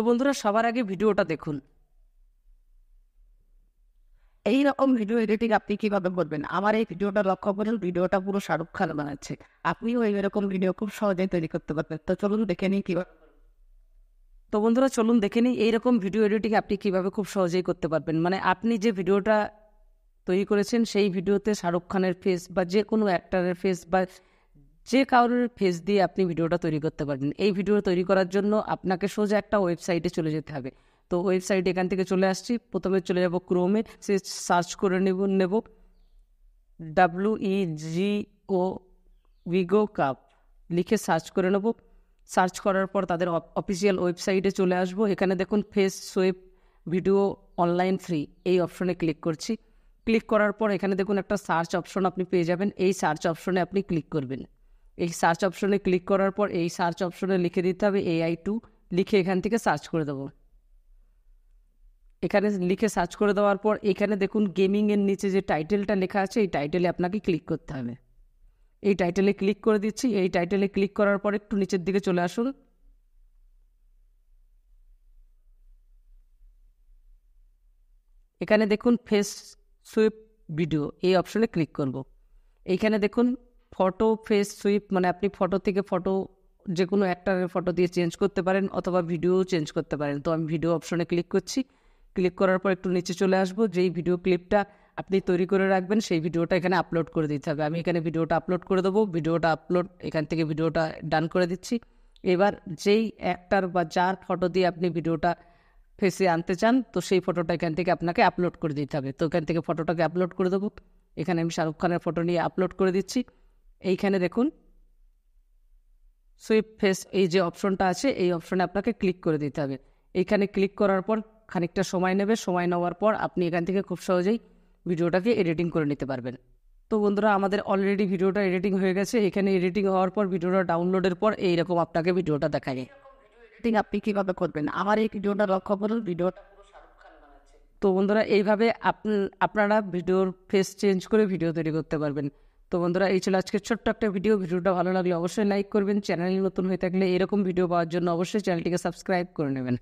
তো বন্ধুরা সবার আগে ভিডিওটা দেখুন এইরকম ভিডিও এডিটিং আপনি কিভাবে করবেন আমার এই ভিডিওটা লক্ষ্য করুন ভিডিওটা পুরো শাহরুখ খান বানাচ্ছে আপনিও এইরকম ভিডিও খুব সহজেই তৈরি করতে পারবেন তো চলুন দেখে নিই কীভাবে তো বন্ধুরা চলুন দেখে নিই এইরকম ভিডিও এডিটিং আপনি কিভাবে খুব সহজেই করতে পারবেন মানে আপনি যে ভিডিওটা তৈরি করেছেন সেই ভিডিওতে শাহরুখ খানের ফেস বা যে কোনো অ্যাক্টারের ফেস বা যে কারোর ফেস দিয়ে আপনি ভিডিওটা তৈরি করতে পারবেন এই ভিডিও তৈরি করার জন্য আপনাকে সোজা একটা ওয়েবসাইটে চলে যেতে হবে তো ওয়েবসাইট এখান থেকে চলে আসছি প্রথমে চলে যাব ক্রোমে সে সার্চ করে নেব নেব W E G O WeGo cup লিখে সার্চ করে নেব সার্চ করার পর তাদের অফিসিয়াল ওয়েবসাইটে চলে আসব এখানে দেখুন face swap video online free এই অপশনে ক্লিক করছি ক্লিক করার পর এখানে দেখুন একটা সার্চ অপশন আপনি পেয়ে যাবেন এই সার্চ অপশনে আপনি ক্লিক করবেন এই সার্চ অপশনে ক্লিক করার পর এই সার্চ অপশনে লিখে দিতে হবে এআই টু লিখে এখান থেকে সার্চ করে দেবো এখানে লিখে সার্চ করে দেওয়ার পর এখানে দেখুন গেমিংয়ের নিচে যে টাইটেলটা লেখা আছে এই টাইটেলে আপনাকে ক্লিক করতে হবে এই টাইটেলে ক্লিক করে দিচ্ছি এই টাইটেলে ক্লিক করার পর একটু নিচের দিকে চলে আসুন এখানে দেখুন ফেস সুইপ ভিডিও এই অপশনে ক্লিক করব এইখানে দেখুন ফটো ফেস সুইপ মানে আপনি ফটো থেকে ফটো যে কোনো অ্যাক্টারের ফটো দিয়ে চেঞ্জ করতে পারেন অথবা ভিডিও চেঞ্জ করতে পারেন তো আমি ভিডিও অপশনে ক্লিক করছি ক্লিক করার পর একটু নিচে চলে আসবো যেই ভিডিও ক্লিপটা আপনি তৈরি করে রাখবেন সেই ভিডিওটা এখানে আপলোড করে দিতে হবে আমি এখানে ভিডিওটা আপলোড করে দেবো ভিডিওটা আপলোড এখান থেকে ভিডিওটা ডান করে দিচ্ছি এবার যেই অ্যাক্টার বা যার ফটো দিয়ে আপনি ভিডিওটা ফেসে আনতে চান তো সেই ফটোটা এখান থেকে আপনাকে আপলোড করে দিতে হবে তো এখান থেকে ফটোটাকে আপলোড করে দেবো এখানে আমি শাহরুখ খানের ফটো নিয়ে আপলোড করে দিচ্ছি এইখানে দেখুন সুইপ ফেস এই যে অপশনটা আছে এই অপশনে আপনাকে ক্লিক করে দিতে হবে এইখানে ক্লিক করার পর খানিকটা সময় নেবে সময় নেওয়ার পর আপনি এখান থেকে খুব সহজেই ভিডিওটাকে এডিটিং করে নিতে পারবেন তো বন্ধুরা আমাদের অলরেডি ভিডিওটা এডিটিং হয়ে গেছে এখানে এডিটিং হওয়ার পর ভিডিওটা ডাউনলোডের পর এইরকম আপনাকে ভিডিওটা দেখায় এডিটিং আপনি কীভাবে করবেন আমার এই ভিডিওটা লক্ষ্য করুন ভিডিওটা তো বন্ধুরা এইভাবে আপনারা ভিডিওর ফেস চেঞ্জ করে ভিডিও তৈরি করতে পারবেন তো বন্ধুরা এই ছিল আজকের ছোট্ট একটা ভিডিও ভিডিওটা ভালো লাগলে অবশ্যই লাইক করবেন চ্যানেল নতুন হয়ে থাকলে এরকম ভিডিও পাওয়ার জন্য অবশ্যই চ্যানেলটিকে সাবস্ক্রাইব করে নেবেন